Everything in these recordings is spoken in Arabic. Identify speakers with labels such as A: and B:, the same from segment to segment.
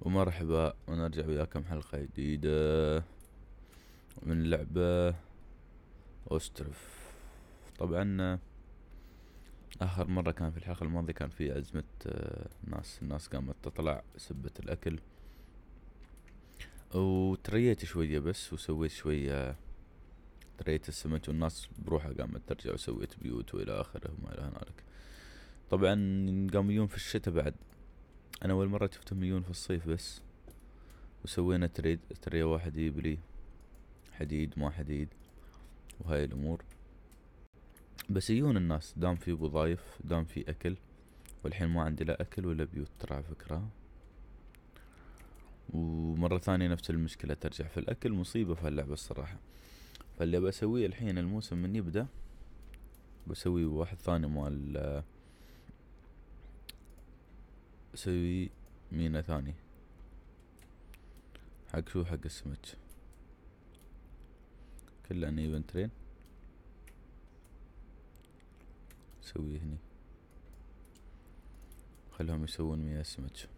A: ومرحبا ونرجع وياكم حلقة جديدة من لعبة أوسترف طبعا آخر مرة كان في الحلقة الماضية كان في أزمة آه، ناس الناس قامت تطلع سبة الأكل وتريت شوية بس وسويت شوية تريت السمك والناس بروحها قامت ترجع وسويت بيوت وإلى آخره وما إلى هنالك طبعا قاموا يوم في الشتاء بعد انا اول مرة شفت يجون في الصيف بس وسوينا تريد اشتري واحد يجيب لي حديد ما حديد وهاي الامور بس يجون الناس دام في وظايف دام في اكل والحين ما عندي لا اكل ولا بيوت ترى فكرة ومرة ثانية نفس المشكلة ترجع في الاكل مصيبة في اللعبة الصراحة فاللي بسويه الحين الموسم من يبدأ بسوي واحد ثاني مال اسوي مينا ثاني حق شو حق السمك كله اني بنترين سوي نسويه هني خلهم يسوون مياه سمك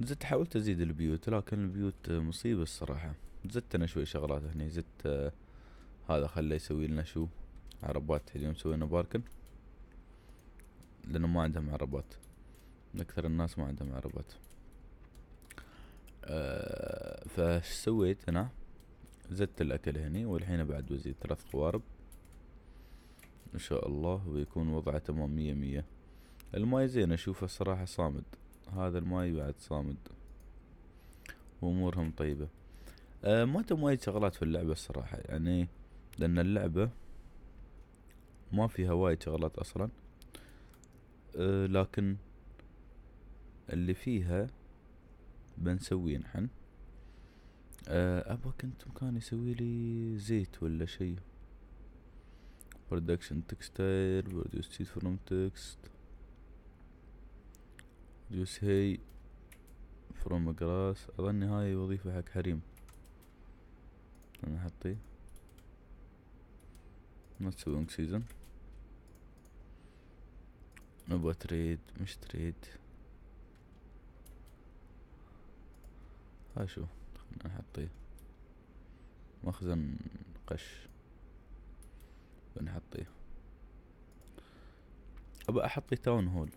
A: زدت حاولت ازيد البيوت لكن البيوت مصيبة الصراحة زدت انا شوي شغلات هني زدت هذا خله يسوي لنا شو عربات اليوم سوينا باركن لانه ما عندهم عربات أكثر الناس ما عندهم عربات أه فش سويت أنا زدت الأكل هني والحين بعد بزيد ثلاث قوارب إن شاء الله ويكون وضعه تمام مية مية الماي زين أشوفه الصراحة صامد هذا الماي بعد صامد وأمورهم طيبة أه ما تم وايد شغلات في اللعبة الصراحة يعني لأن اللعبة ما فيها وايد شغلات أصلا أه لكن اللي فيها بنسويه نحن آه، ابغى كنت مكان يسوي لي زيت ولا شيء برودكشن تكستايل برودوس تيت فروم تكست جوس هي فروم جراس اظن هاي وظيفه حق حريم انا حطي تسوي سوينج سيزون نبغى تريد مش تريد هاي شو خلنا نحطيه مخزن قش بنحطيه أبى أحطي تاون هول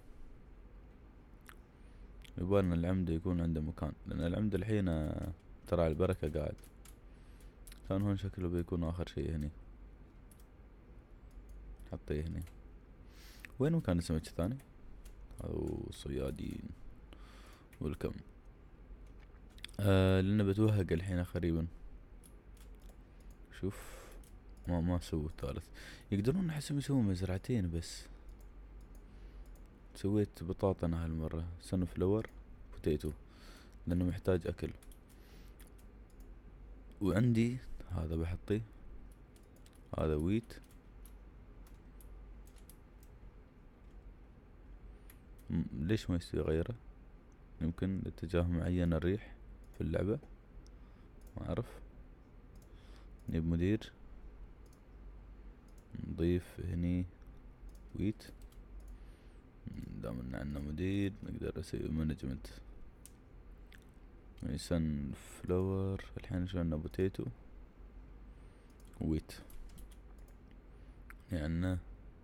A: يبالنا العمدة يكون عنده مكان لأن العمدة الحين ترى البركة قاعد تاون هول شكله بيكون آخر شي هني حطيه هني وين مكان السمك الثاني؟ أو صيادين ولكم آه لأن بتوهق الحين قريبا شوف ما ما سووا الثالث يقدرون احسهم يسوون مزرعتين بس سويت بطاطا انا هالمرة سن فلور بوتيتو لانه محتاج اكل وعندي هذا بحطيه هذا ويت ليش ما يستوي غيره يمكن لاتجاه معين الريح في اللعبة ما اعرف نجيب مدير نضيف هني ويت دام ان عندنا مدير نقدر اسوي مانجمنت سن فلور الحين شو عندنا بوتيتو ويت يعني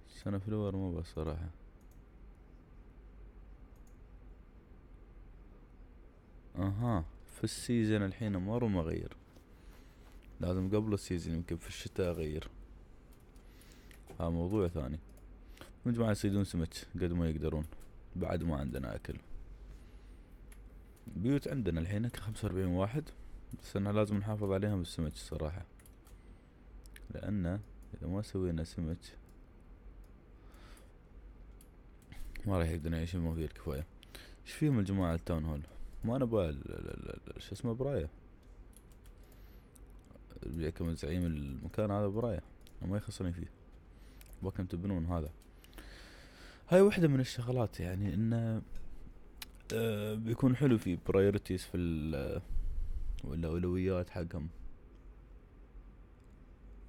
A: سن فلور مو بس صراحة اها في السيزن الحين مرة ما غير لازم قبل السيزن يمكن في الشتاء اغير هذا موضوع ثاني هم يصيدون سمك قد ما يقدرون بعد ما عندنا اكل بيوت عندنا الحين خمسة واربعين واحد بس انا لازم نحافظ عليهم بالسمك الصراحة لان اذا ما سوينا سمك ما راح يقدرون يعيشون ما فيه الكفاية ايش فيهم الجماعة التاون هول ما انا ابغى شو اسمه براية كم زعيم المكان هذا براية ما يخصني فيه وكم تبنون هذا هاي وحده من الشغلات يعني انه آه، بيكون حلو في برايورتيز في الاولويات حقهم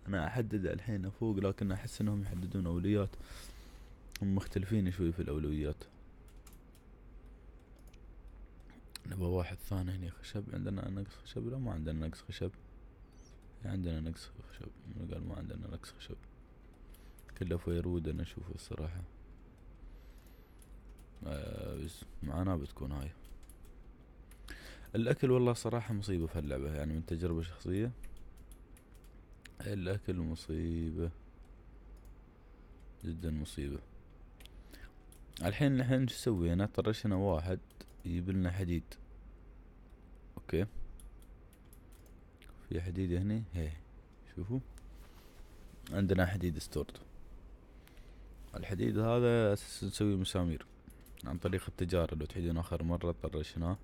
A: انا احدد الحين افوق لكن احس انهم يحددون اولويات هم مختلفين شوي في الاولويات نبغى واحد ثاني هنا خشب عندنا نقص خشب لا ما عندنا نقص خشب يعني عندنا نقص خشب قال ما عندنا نقص خشب كله فيرود انا اشوف الصراحة آه بس معاناة بتكون هاي الاكل والله صراحة مصيبة في اللعبة يعني من تجربة شخصية الاكل مصيبة جدا مصيبة الحين الحين شو اسوي انا طرشنا واحد يجيب لنا حديد اوكي في حديد هنا هي شوفوا عندنا حديد ستورد الحديد هذا اساس نسوي مسامير عن طريق التجارة لو تحدين اخر مرة طرشناه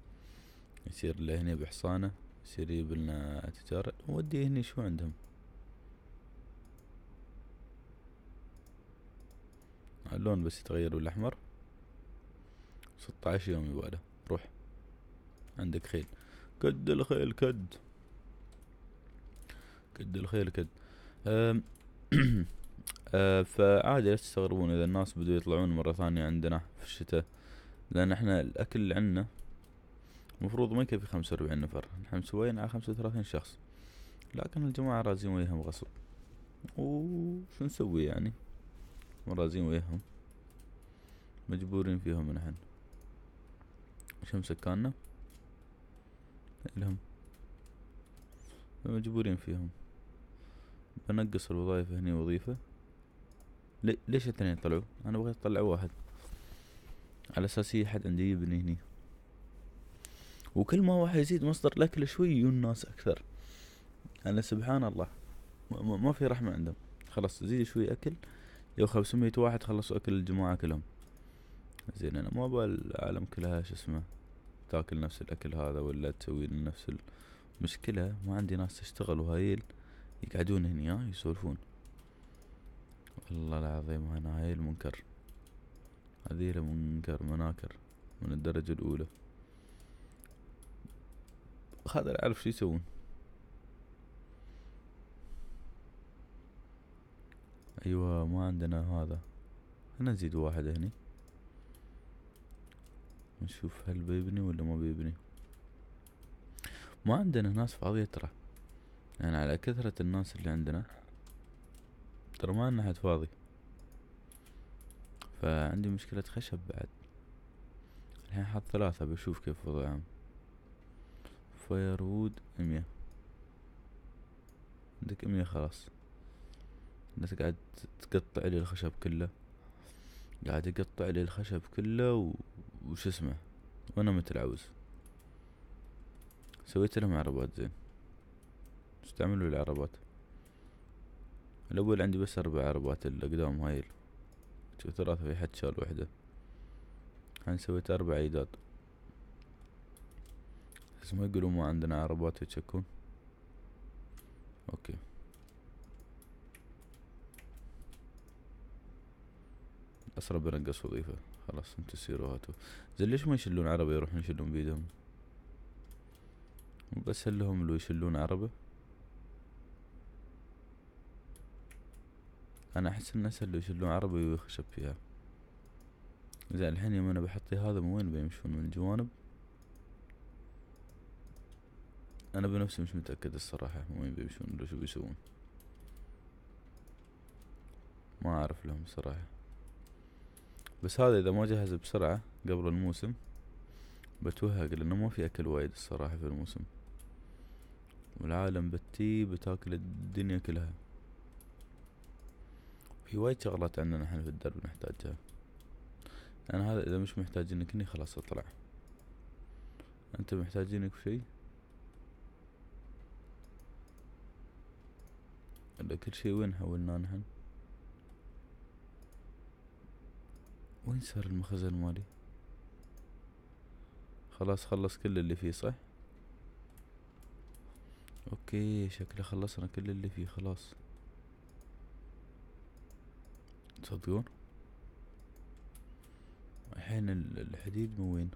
A: يصير لهني بحصانه يصير يجيب لنا تجارة ودي هني شو عندهم اللون بس يتغير بالاحمر ستة عشر يوم يبغى روح عندك خيل كد الخيل كد كد الخيل كد أه فعادي لا تستغربون اذا الناس بدوا يطلعون مره ثانيه عندنا في الشتاء لان احنا الاكل اللي عندنا المفروض ما يكفي خمسة وأربعين نفر نحن مسويين على خمسة وثلاثين شخص لكن الجماعة رازين وياهم غصب وش نسوي يعني مرازين وياهم مجبورين فيهم نحن شو مسكاننا لهم مجبورين فيهم بنقص الوظائف هني وظيفة ليش اثنين طلعوا انا بغيت اطلع واحد على اساس حد عندي يبني هني وكل ما واحد يزيد مصدر الاكل شوي يجون الناس اكثر انا سبحان الله ما في رحمة عندهم خلاص زيد شوي اكل يو خمسمية واحد خلصوا اكل الجماعة كلهم زين انا ما ابغى العالم كلها شو اسمه تاكل نفس الاكل هذا ولا تسوي نفس المشكله ما عندي ناس تشتغل وهايل يقعدون هنا يسولفون والله العظيم انا هايل منكر هذيل منكر مناكر من الدرجه الاولى هذا اعرف شو يسوون ايوه ما عندنا هذا نزيد واحد هني نشوف هل بيبني ولا ما بيبني ما عندنا ناس فاضية ترى يعني على كثرة الناس اللي عندنا ترى ما عندنا حد فاضي فعندي مشكلة خشب بعد الحين حاط ثلاثة بشوف كيف وضعهم فايرود مية عندك مية خلاص انت قاعد تقطع لي الخشب كله قاعد يقطع لي الخشب كله و... وش اسمه وانا متل عوز سويت لهم عربات زين استعملوا العربات الاول عندي بس اربع عربات الاقدام هاي ثلاثة في حد شال وحدة انا سويت اربع عيدات بس ما يقولوا ما عندنا عربات يتشكون اوكي بس ربنا نقص وظيفة خلاص انتو سيروا هاتوا زين ليش ما يشلون عربة يروحون يشلون بيدهم مو هل لهم لو يشلون عربة انا احس الناس اللي يشلون عربة ويخشب فيها زين الحين يوم انا بحطي هذا من وين بيمشون من الجوانب انا بنفسي مش متأكد الصراحة من وين بيمشون ولا شو بيسوون ما اعرف لهم صراحة بس هذا اذا ما جهز بسرعة قبل الموسم بتوهق لانه ما في اكل وايد الصراحة في الموسم والعالم بتي بتاكل الدنيا كلها في وايد شغلات عندنا نحن في الدرب نحتاجها انا هذا اذا مش محتاجينك اني خلاص اطلع انت محتاجينك في شي كل شي وين حولنا نحن وين صار المخزن مالي خلاص خلص كل اللي فيه صح اوكي شكله خلصنا كل اللي فيه خلاص تصدقون الحين الحديد مو وين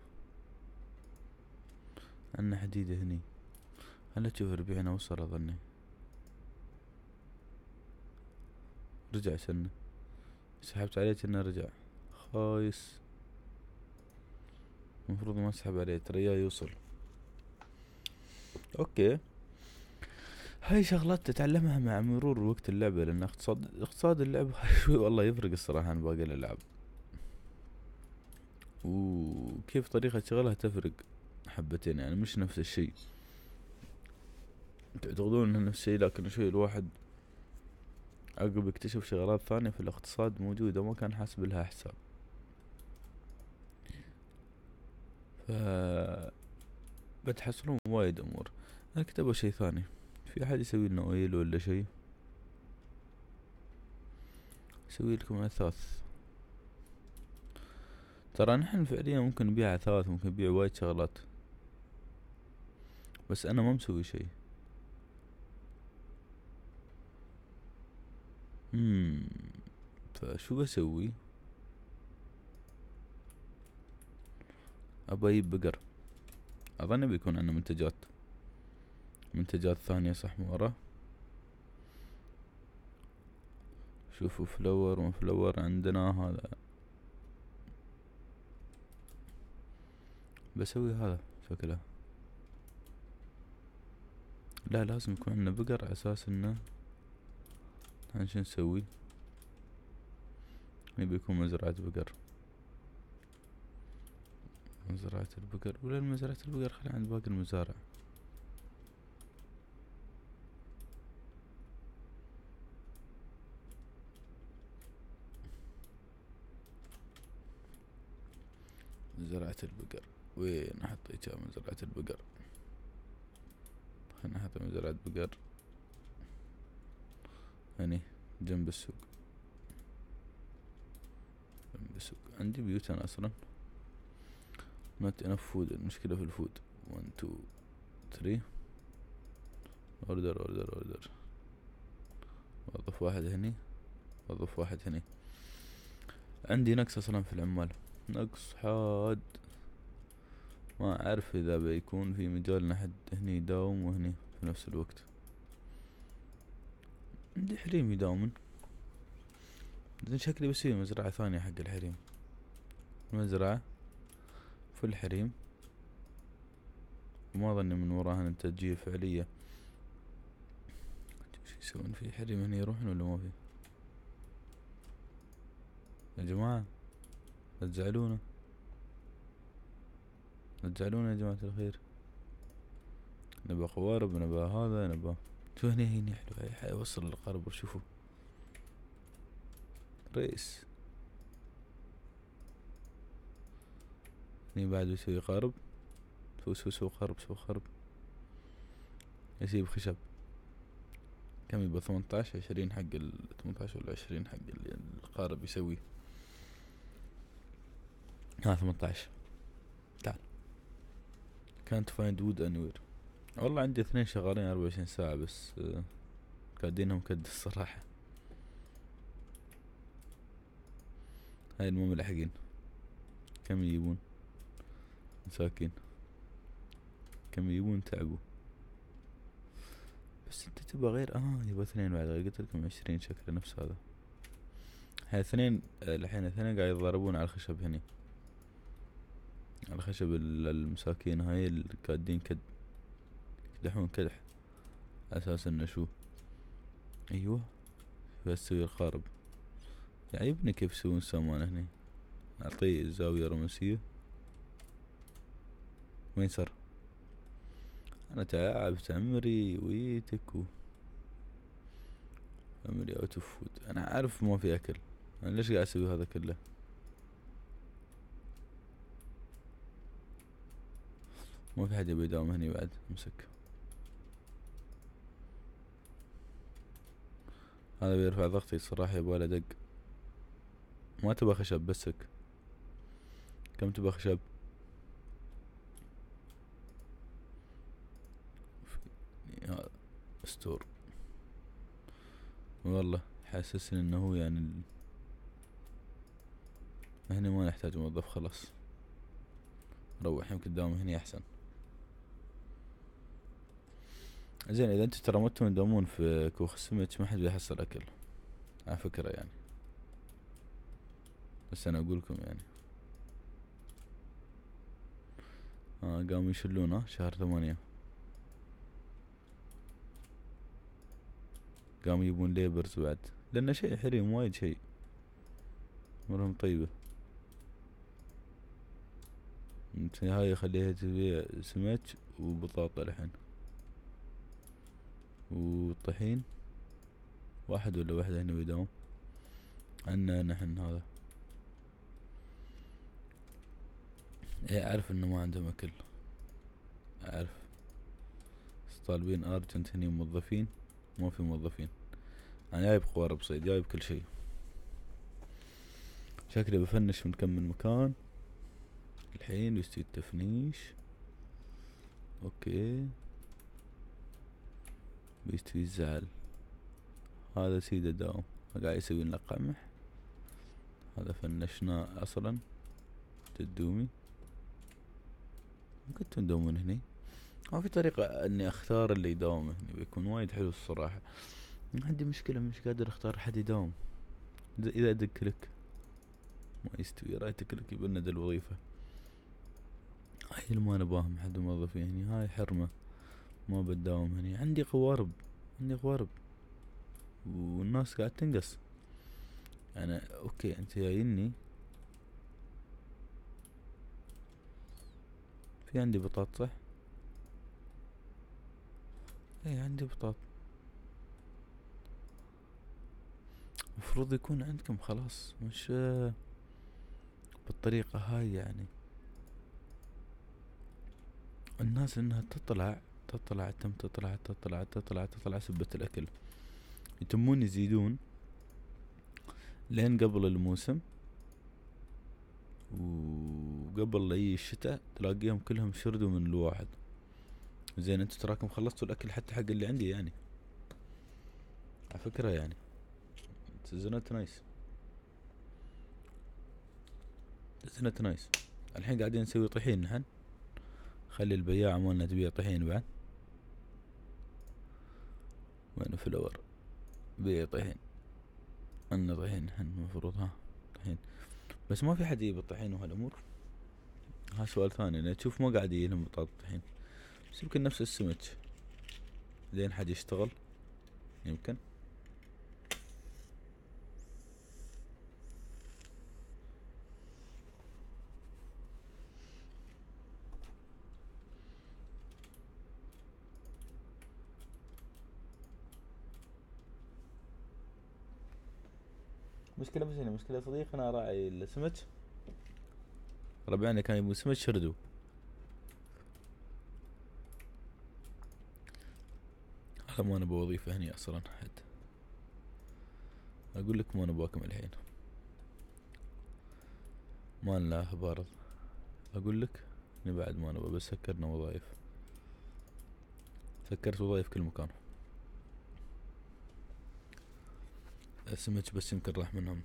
A: عنا حديد هني هلا تشوف ربيعنا وصل اظني رجع سنه سحبت عليه انه رجع خايس المفروض ما اسحب عليه ترياه يوصل اوكي هاي شغلات تتعلمها مع مرور وقت اللعبة لأن اقتصاد اقتصاد اللعبة شوي والله يفرق الصراحة عن باقي الألعاب وكيف طريقة شغلها تفرق حبتين يعني مش نفس الشيء تعتقدون انه نفس الشيء لكن شوي الواحد عقب اكتشف شغلات ثانية في الاقتصاد موجودة ما كان حاسب لها حساب ف بتحصلون وايد امور اكتبوا شيء شي ثاني في احد يسوي لنا اويل ولا شي اسوي لكم اثاث ترى نحن فعليا ممكن نبيع اثاث ممكن نبيع وايد شغلات بس انا ما مسوي شي امم فشو بسوي ابى اجيب بقر اظن بيكون عنده منتجات منتجات ثانية صح من ورا شوفوا فلور وفلور عندنا هذا بسوي هذا شكله لا لازم يكون عندنا بقر اساس انه عشان نسوي يبي يكون مزرعة بقر مزرعة البقر ولا مزرعة البقر خلي عند باقي المزارع مزرعة البقر وين حطيتها مزرعة البقر خلنا نحط مزرعة بقر هني جنب السوق جنب السوق عندي بيوت أنا أصلا not enough food المشكلة في الفود 1 2 3 اوردر اوردر اوردر وظف واحد هني وظف واحد هني عندي نقص اصلا في العمال نقص حاد ما اعرف اذا بيكون في مجال نحد هني يداوم وهني في نفس الوقت عندي حريم يداومن زين شكلي بسوي مزرعة ثانية حق الحريم مزرعة في الحريم ما أظن من وراها إنتاجية فعلية شو يسوون في حريم هنا يروحون ولا ما في يا جماعة لا تزعلونا لا تزعلونا يا جماعة الخير نبى قوارب نبى هذا نبى شو هني هني حلو وصل القارب وشوفوا ريس من بعد يسوي قارب سو سو سو قارب سو قارب يسيب خشب كم يبقى ثمنتاش عشرين حق ال ثمنتاش ولا عشرين حق القارب يسويه ها ثمنتاش تعال كانت فايند وود انوير والله عندي اثنين شغالين اربعة وعشرين ساعة بس آه، قاعدينهم كد الصراحة هاي المهم لاحقين كم يجيبون مساكين كم يبون تعبوا بس انت تبغى غير اه يبغى اثنين بعد قلت لكم عشرين شكله نفس هذا هاي اثنين الحين آه، اثنين قاعد يتضاربون على الخشب هني على الخشب المساكين هاي القادين كد يكدحون كدح اساس انه شو ايوه بس تسوي القارب يعجبني كيف يسوون سامان هني اعطيه زاوية رومانسية وين صار انا تعبت عمري ويتك و... عمري اوت اوف فود انا عارف ما في اكل انا ليش قاعد اسوي هذا كله ما في حد يبي يداوم هني بعد امسك هذا بيرفع ضغطي الصراحة يبغى له دق ما تبغى خشب بسك كم تبغى خشب أسطور والله حاسسني انه هو يعني هنا ما نحتاج موظف خلاص روح يمكن دوام هنا احسن زين اذا انتم ترى ما تدومون في كوخ السمك ما حد بيحصل اكل على فكرة يعني بس انا اقول لكم يعني آه قاموا يشلونه آه، شهر ثمانية قاموا يبون ليبرز بعد لان شيء حريم وايد شيء أمورهم طيبة هاي خليها تبيع سمك وبطاطا الحين وطحين واحد ولا واحدة هنا بيداوم عنا نحن هذا ايه اعرف انه ما عندهم اكل اعرف طالبين ارجنت هني موظفين ما في موظفين انا جايب قوارب صيد جايب كل شيء شكلي بفنش من كم من مكان الحين يستوي التفنيش اوكي بيستوي الزعل هذا سيدة داوم قاعد يسوي لنا قمح هذا فنشناه اصلا تدومي ممكن تندومون هني ما في طريقة اني اختار اللي يداوم هنا بيكون وايد حلو الصراحة عندي مشكلة مش قادر اختار حد يداوم اذا ادق لك ما يستوي رايتك لك يبنى ذا الوظيفة هاي اللي ما نباهم حد موظفين هني هاي حرمة ما بتداوم هني يعني. عندي قوارب عندي قوارب والناس قاعد تنقص انا يعني اوكي انت جايني في عندي بطاطا اي عندي بطاط مفروض يكون عندكم خلاص مش بالطريقة هاي يعني الناس انها تطلع تطلع تم تطلع تطلع تطلع تطلع سبة الاكل يتمون يزيدون لين قبل الموسم وقبل اي الشتاء تلاقيهم كلهم شردوا من الواحد زين انتوا تراكم خلصتوا الاكل حتى حق اللي عندي يعني على فكرة يعني زنت نايس زنت نايس الحين قاعدين نسوي طحين نحن خلي البياعة مالنا تبيع طحين بعد وين فلور بيع طحين عندنا طحين نحن المفروض ها طحين بس ما في حد يجيب الطحين وهالامور ها سؤال ثاني انا تشوف ما قاعد يجي لهم بطاطا طحين بس يمكن نفس السمك لين حد يشتغل يمكن مشكلة مش هنا مشكلة صديقنا راعي السمك ربعنا كان يبون سمك شردوه لا ما انا بوظيفة هني اصلا حد اقول لك ما نباكم الحين ما نلاه بارض اقول لك اني بعد ما نبى بس سكرنا وظائف سكرت وظائف كل مكان اسمك بس يمكن راح منهم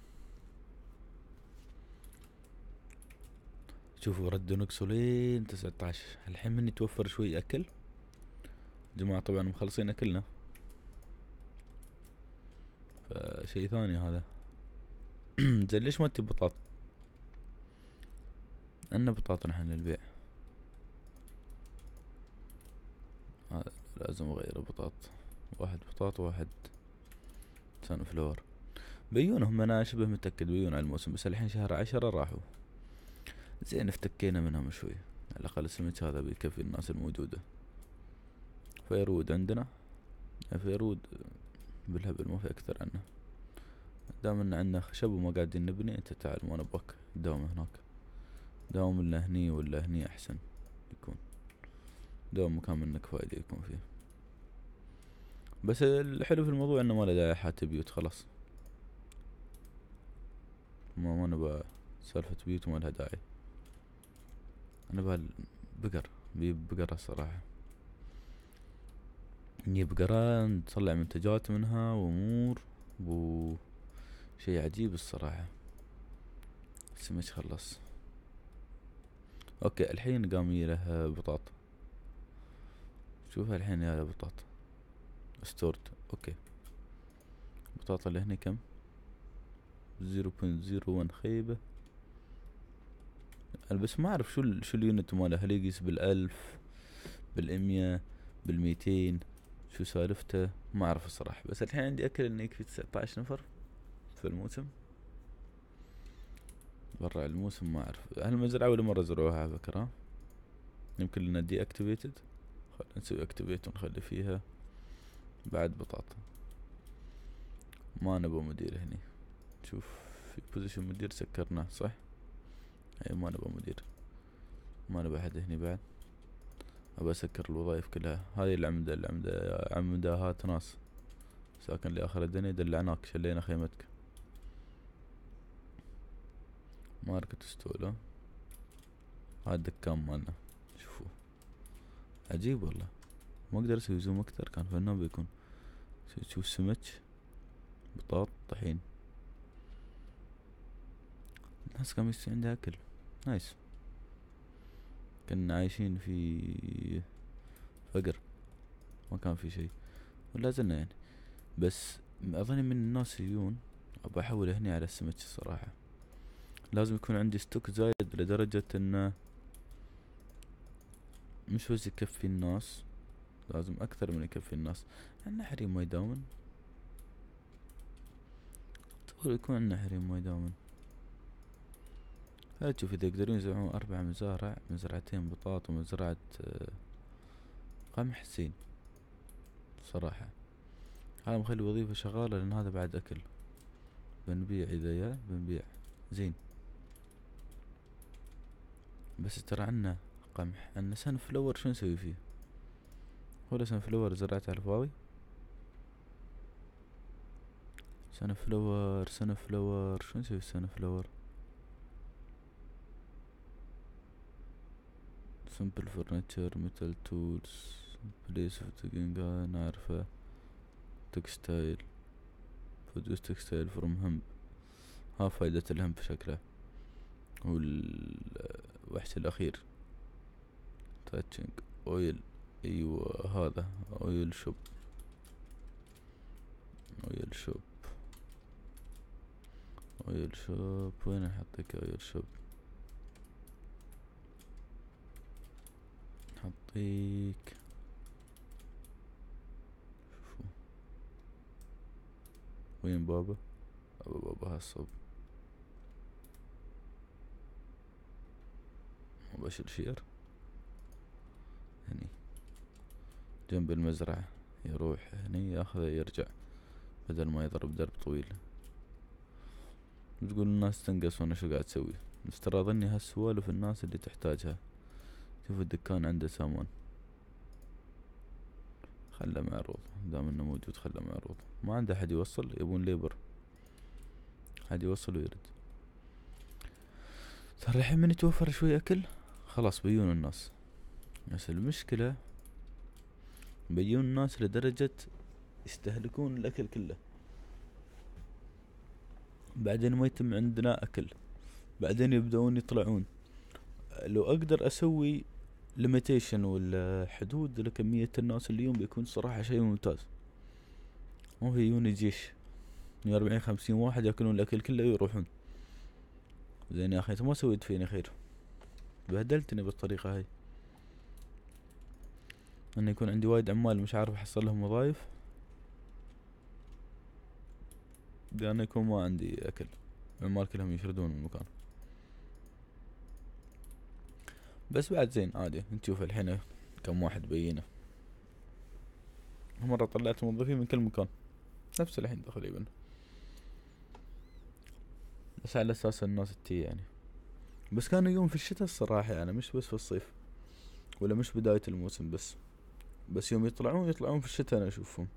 A: شوفوا ردوا نقصوا لين تسعة عشر الحين مني توفر شوي اكل جماعة طبعا مخلصين اكلنا فشي ثاني هذا زين ليش ما تجيب بطاط عندنا بطاط نحن للبيع هذا لازم اغير بطاط واحد بطاط واحد سان فلور بيونهم انا شبه متأكد بيون على الموسم بس الحين شهر عشرة راحوا زين افتكينا منهم شوي على الاقل السمك هذا بيكفي الناس الموجوده فيرود عندنا فيرود بالهبل ما في اكثر عنه دام ان عندنا خشب وما قاعدين نبني انت تعال ما نبغاك دوم هناك داوم لنا هني ولا هني احسن يكون داوم مكان منك فايدة يكون فيه بس الحلو في الموضوع انه ما له داعي حتى بيوت خلاص ما ما نبى سالفة بيوت وما لها داعي انا بهال بقر بقرة الصراحة نجيب جيران نطلع منتجات منها وامور و شي عجيب الصراحة بس خلص اوكي الحين قام يله بطاط شوف الحين يا بطاط ستورد اوكي البطاطا اللي هنا كم زيرو بوينت زيرو ون خيبة أنا بس ما أعرف شو ال شو اليونت ماله هل يقيس بالألف بالمية بالميتين شو سالفته ما اعرف الصراحه بس الحين عندي اكل انه يكفي 19 نفر في الموسم برا الموسم ما اعرف هالمزرعه ولا مره زرعوها على فكره يمكن لنا دي اكتيفيتد خل نسوي اكتيفيت ونخلي فيها بعد بطاطا ما نبغى مدير هني شوف في بوزيشن مدير سكرناه صح اي ما نبغى مدير ما نبغى حد هني بعد ابى اسكر الوظائف كلها هذه العمدة العمدة هات ناس ساكن لاخر الدنيا دلعناك شلينا خيمتك ماركة ستولا هذا الدكان مالنا شوفوا عجيب والله ما اقدر اسوي زوم اكثر كان فنان بيكون شوف سمك بطاط طحين الناس كانوا عندها اكل نايس كنا عايشين في فقر ما كان في شيء ولا زلنا يعني بس أظن من الناس يجون أبى أحول هني على السمك الصراحة لازم يكون عندي ستوك زايد لدرجة إنه مش بس يكفي الناس لازم أكثر من يكفي الناس عنا حريم ما يداوم تقول يكون عنا حريم ما يداوم شوف اذا يقدرون يزرعون اربع مزارع مزرعتين بطاط ومزرعة آه، قمح سين صراحة هذا مخلي الوظيفة شغالة لان هذا بعد اكل بنبيع اذا يا بنبيع زين بس ترى عنا قمح عنا سن فلور شو نسوي فيه ولا سن فلور زرعته على الفاضي سن فلور سن فلور شو نسوي سن فلور simple furniture metal tools place of digging أنا عارفه textile produce textile from hemp ها فائدة الهم في شكله والوحش الأخير تاتشنج oil أيوة هذا oil shop oil shop oil shop وين نحط لك أويل شوب حطيك شوفوا وين بابا بابا بابا هالصوب وبشر شير هني يعني جنب المزرعة يروح هني ياخذه يرجع بدل ما يضرب درب طويل تقول الناس تنقص وانا شو قاعد تسوي بس ترى ظني هالسوالف الناس اللي تحتاجها شوف الدكان عنده سامون خله معروض دام انه موجود خله معروض ما عنده حد يوصل يبون ليبر حد يوصل ويرد ترى الحين من يتوفر شوي اكل خلاص بيون الناس بس المشكلة بيون الناس لدرجة يستهلكون الاكل كله بعدين ما يتم عندنا اكل بعدين يبدأون يطلعون لو اقدر اسوي ليميتيشن والحدود لكمية الناس اليوم بيكون صراحة شيء ممتاز مو في يوني جيش أربعين خمسين واحد ياكلون الأكل كله ويروحون زين يا أخي أنت ما سويت فيني خير بهدلتني بالطريقة هاي أن يكون عندي وايد عمال مش عارف أحصل لهم وظايف لأن يكون ما عندي أكل عمال كلهم يشردون من المكان بس بعد زين عادي نشوف الحين كم واحد بينا مرة طلعت موظفين من كل مكان نفس الحين تقريبا بس على اساس الناس تي يعني بس كانوا يوم في الشتاء الصراحة يعني مش بس في الصيف ولا مش بداية الموسم بس بس يوم يطلعون يطلعون في الشتاء انا اشوفهم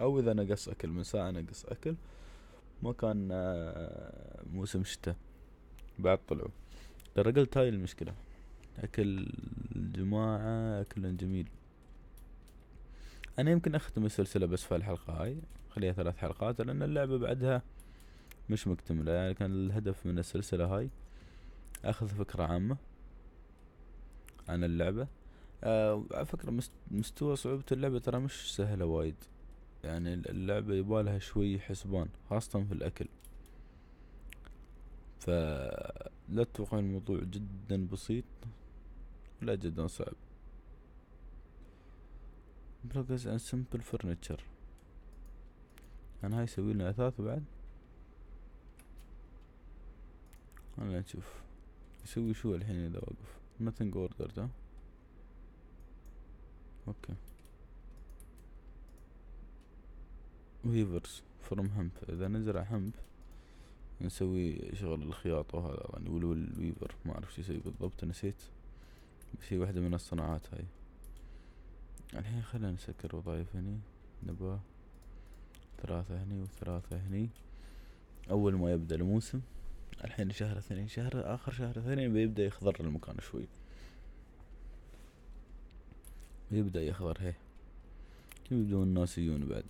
A: او اذا نقص اكل من ساعة نقص اكل ما كان آه، موسم شتاء بعد طلعوا ترى قلت هاي المشكلة أكل الجماعة أكل جميل أنا يمكن أختم السلسلة بس في الحلقة هاي خليها ثلاث حلقات لأن اللعبة بعدها مش مكتملة يعني كان الهدف من السلسلة هاي أخذ فكرة عامة عن اللعبة آه على فكرة مستوى صعوبة اللعبة ترى مش سهلة وايد يعني اللعبة يبالها شوي حسبان خاصة في الأكل فلا تتوقعون الموضوع جدا بسيط لا جدا صعب بلوجز اند سمبل فرنتشر انا هاي يسوي لنا اثاث بعد خلنا نشوف يسوي شو الحين اذا وقف nothing ordered ها اوكي ويفرز فروم همب اذا نزرع همب نسوي شغل الخياطة هذا يعني والويفر ما اعرف شو يسوي بالضبط نسيت في وحدة من الصناعات هاي الحين خلينا نسكر وظايف هني نبغى ثلاثة هني وثلاثة هني أول ما يبدأ الموسم الحين شهر اثنين شهر آخر شهر اثنين بيبدأ يخضر المكان شوي بيبدأ يخضر هي يبدون الناس يجون بعد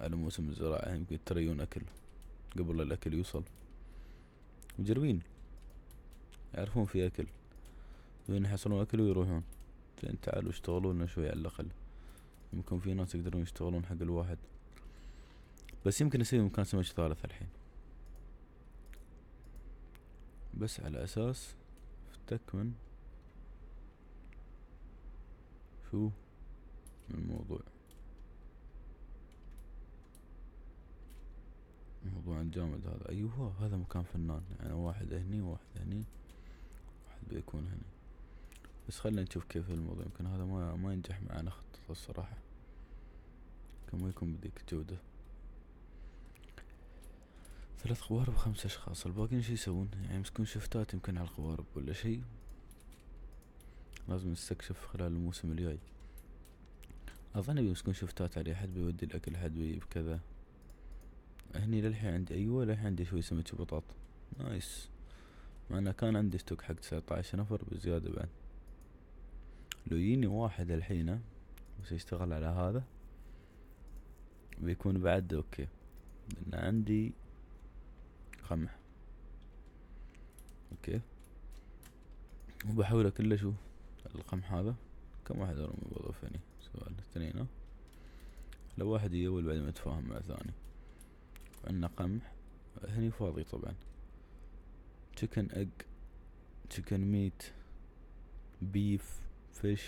A: على موسم الزراعة يمكن تريون أكل قبل الأكل يوصل مجربين يعرفون في أكل لين يحصلون أكل ويروحون زين تعالوا اشتغلوا لنا شوي على الأقل يمكن في ناس يقدرون يشتغلون حق الواحد بس يمكن يصير مكان سمك ثالث الحين بس على أساس افتك من شو من الموضوع موضوع الجامد هذا أيوه هذا مكان فنان يعني واحد هني واحد هني واحد بيكون هني بس خلينا نشوف كيف الموضوع يمكن هذا ما ما ينجح معانا خطة الصراحة يمكن ما يكون بديك جودة ثلاث قوارب خمسة أشخاص الباقيين شو يسوون يعني يمسكون شفتات يمكن على القوارب ولا شي لازم نستكشف خلال الموسم الجاي أظن بيمسكون شفتات علي حد بيودي الأكل حد بيجيب كذا هني للحين عندي أيوة للحين عندي شوي سمك وبطاط نايس مع أنه كان عندي ستوك حق تسعة نفر بزيادة بعد لو يجيني واحد الحين بس يشتغل على هذا بيكون بعد اوكي لان عندي قمح اوكي وبحاول كله شو القمح هذا كم واحد ارمي بضفني يعني؟ هني سؤال اثنين لو واحد يول بعد ما يتفاهم مع ثاني عندنا قمح هني فاضي طبعا تشيكن اج تشيكن ميت بيف فيش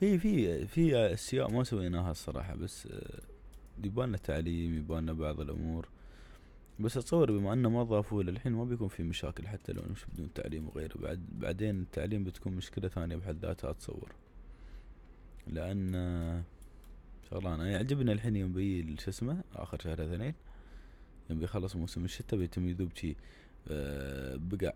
A: في في في اشياء ما سويناها الصراحه بس آه، يبالنا تعليم يبالنا بعض الامور بس اتصور بما انه ما ضافوه للحين ما بيكون في مشاكل حتى لو مش بدون تعليم وغيره بعد بعدين التعليم بتكون مشكله ثانيه بحد ذاتها اتصور لان آه، شغله انا يعجبني الحين يوم بي شو اسمه اخر شهر اثنين يوم بيخلص موسم الشتاء بيتم يذوب شي آه، بقع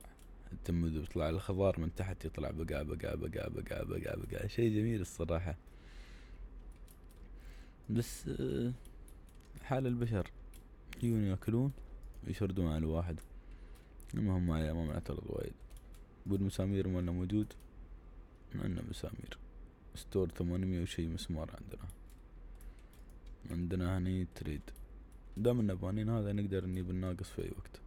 A: تمد وتطلع الخضار من تحت يطلع بقع بقع بقع بقع بقع بقع شيء جميل الصراحة بس آه، حال البشر يجون ياكلون ويشردون على الواحد المهم ما ما معترض وايد والمسامير مالنا موجود ما عندنا مسامير ستور ثمانمية وشي مسمار عندنا عندنا هني تريد دام النبانين بانين هذا نقدر نجيب الناقص في اي وقت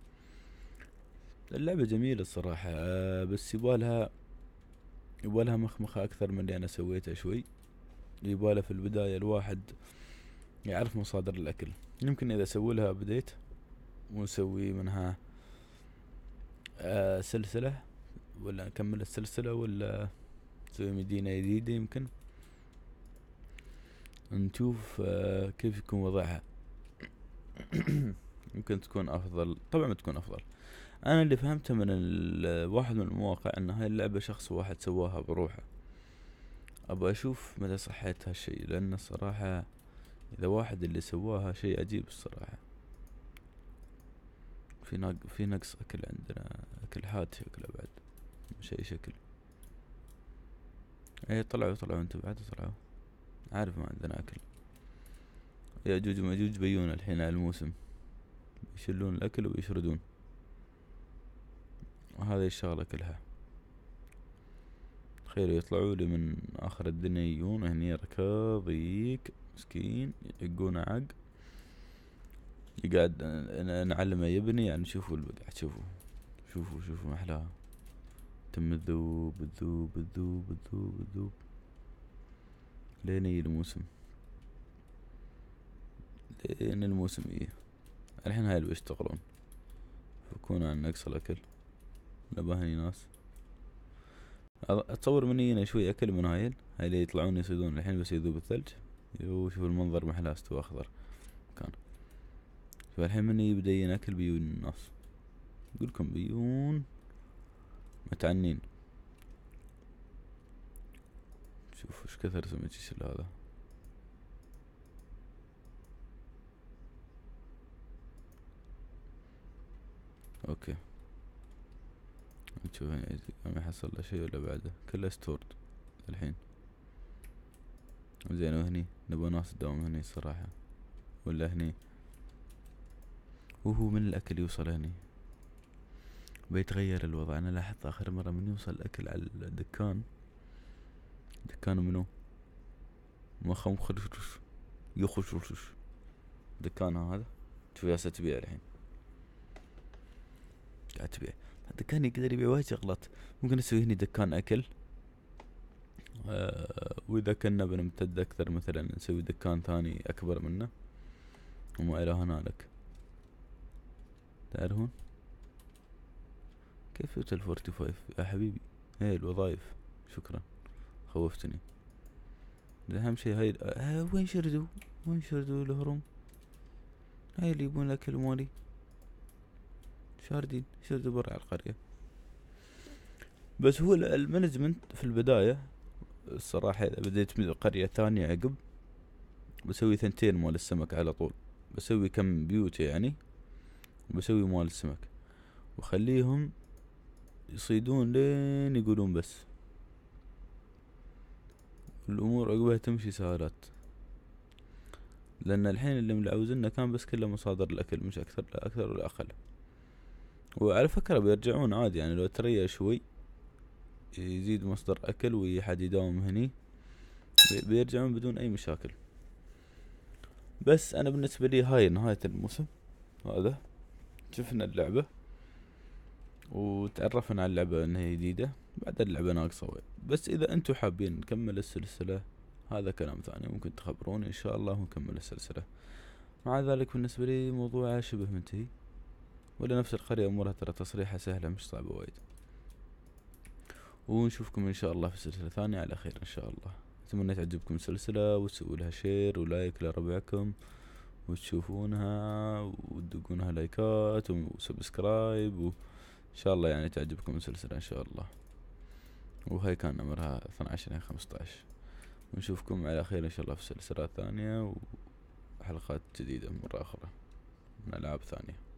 A: اللعبة جميلة الصراحة آه بس يبالها يبالها مخمخة أكثر من اللي أنا سويته شوي يبالها في البداية الواحد يعرف مصادر الأكل يمكن إذا أسوي لها ونسوي منها آه سلسلة ولا نكمل السلسلة ولا نسوي مدينة جديدة يمكن نشوف آه كيف يكون وضعها يمكن تكون أفضل طبعا تكون أفضل انا اللي فهمته من واحد من المواقع ان هاي اللعبة شخص واحد سواها بروحه ابى اشوف مدى صحة هالشي لان الصراحة اذا واحد اللي سواها شي عجيب الصراحة في نق في نقص اكل عندنا اكل حاد شكله بعد مش اي شكل اي طلعوا طلعوا انتوا بعد طلعوا عارف ما عندنا اكل يا ياجوج جوج بيون الحين على الموسم يشلون الاكل ويشردون وهذه الشغلة كلها خير يطلعوا لي من آخر الدنيا يجون هني ركاضيك مسكين يدقونه عق يقعد نعلمه يبني يعني شوفوا البقعة شوفوا شوفوا شوفوا ما تم الذوب الذوب الذوب الذوب الذوب لين يجي الموسم لين الموسم يجي الحين هاي اللي بيشتغلون فكونا عن نقص الأكل نباهني ناس اتصور من يجينا شوي اكل من هايل هاي اللي يطلعون يصيدون الحين بس يذوب الثلج وشوف المنظر محلاه استوى اخضر كان فالحين من يبدا يجينا اكل بيون الناس يقولكم بيون متعنين شوف ايش كثر سمك هذا اوكي نشوف ما حصل له شي ولا بعده كله ستورد الحين زين وهني نبغى ناس تداوم هني الصراحة ولا هني وهو من الأكل يوصل هني بيتغير الوضع أنا لاحظت آخر مرة من يوصل الأكل على الدكان دكان منو مخم خرشوش يخشوش دكان هذا شوف ياسة تبيع الحين قاعد تبيع الدكان يقدر يبيع وايد شغلات ممكن اسوي هني دكان اكل آه واذا كنا بنمتد اكثر مثلا نسوي دكان ثاني اكبر منه وما الى هنالك تعرفون كيف فورتي فايف يا حبيبي هاي الوظائف شكرا خوفتني اهم شيء هاي آه، وين شردوا وين شردوا الهرم هاي اللي يبون الاكل مالي شاردين يصير دبر على القرية بس هو المانجمنت في البداية الصراحة إذا بديت من القرية ثانية عقب بسوي ثنتين مال السمك على طول بسوي كم بيوت يعني وبسوي مال السمك وخليهم يصيدون لين يقولون بس الأمور عقبها تمشي سهالات لأن الحين اللي ملعوزنا كان بس كله مصادر الأكل مش أكثر لا أكثر ولا أقل وعلى فكرة بيرجعون عادي يعني لو تريا شوي يزيد مصدر أكل ويحد يداوم هني بيرجعون بدون أي مشاكل بس أنا بالنسبة لي هاي نهاية الموسم هذا شفنا اللعبة وتعرفنا على اللعبة انها جديدة بعد اللعبة ناقصة بس اذا انتم حابين نكمل السلسلة هذا كلام ثاني ممكن تخبروني ان شاء الله ونكمل السلسلة مع ذلك بالنسبة لي موضوعها شبه منتهي ولا نفس القرية أمورها ترى تصريحها سهلة مش صعبة وايد ونشوفكم إن شاء الله في سلسلة ثانية على خير إن شاء الله أتمنى تعجبكم السلسلة وتسووا لها شير ولايك لربعكم وتشوفونها وتدقونها لايكات وسبسكرايب وإن شاء الله يعني تعجبكم السلسلة إن شاء الله وهاي كان نمرها اثنا عشر خمسة عشر ونشوفكم على خير إن شاء الله في سلسلة ثانية وحلقات جديدة مرة أخرى من ألعاب ثانية